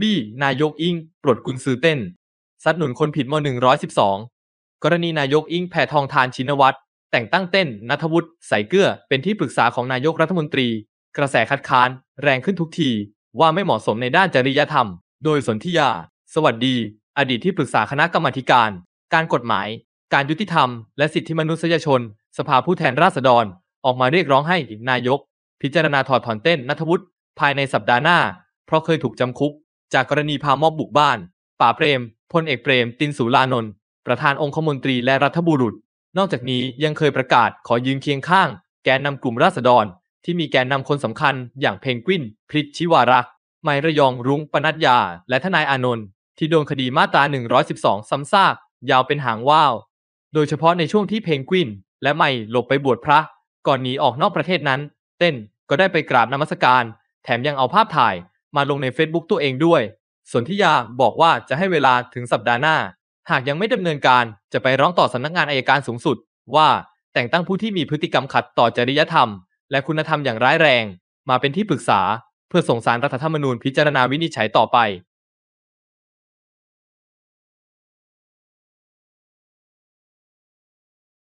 บี้นายกอิง ปลดกุนซือเต้น สัดหนุนคนผิดม .112 กรณีนายกอิงแผ่ทองทานชินวัตร แต่งตั้งเต้นนัทวุฒิใส่เกื้อ เป็นที่ปรึกษาของนายกรัฐมนตรี กระแสคัดค้าน แรงขึ้นทุกที ว่าไม่เหมาะสมในด้านจริยธรรม โดยสนธิยา สวัสดี อดีตที่ปรึกษาคณะกรรมาการ การกฎหมาย การยุติธรรมและสิทธิมนุษยชน สภาผู้แทนราษฎร ออกมาเรียกร้องให้นายก พิจารณาถอดถอนเต้นนัทวุฒิภายในสัปดาห์หน้า เพราะเคยถูกจำคุกจากกรณีพามอบบุกบ้าน ป่าเปรม พลเอกเปรม ตินสุรานนท์ ประธานองคมนตรีและรัฐบุรุษ นอกจากนี้ยังเคยประกาศขอยืนเคียงข้างแกนนำกลุ่มราษฎร ที่มีแกนนำคนสำคัญอย่างเพนกวินพริชชิวารักษ์ไมระยองรุ้งปนัดยา และทนายอานนท์ที่โดนคดีมาตรา 112ซ้ำซาก ยาวเป็นหางว่าว โดยเฉพาะในช่วงที่เพนกวินและไม่หลบไปบวชพระ ก่อนหนีออกนอกประเทศนั้นเต้นก็ได้ไปกราบนมัสการ แถมยังเอาภาพถ่ายมาลงใน Facebook ตัวเองด้วยส่วนที่ยาบอกว่าจะให้เวลาถึงสัปดาห์หน้า หากยังไม่ดำเนินการจะไปร้องต่อสำนักงานอายการสูงสุด ว่าแต่งตั้งผู้ที่มีพฤติกรรมขัดต่อจริยธรรม และคุณธรรมอย่างร้ายแรง มาเป็นที่ปรึกษา เพื่อส่งสารรัฐธรรมนูญพิจารณาวินิจฉัยต่อไป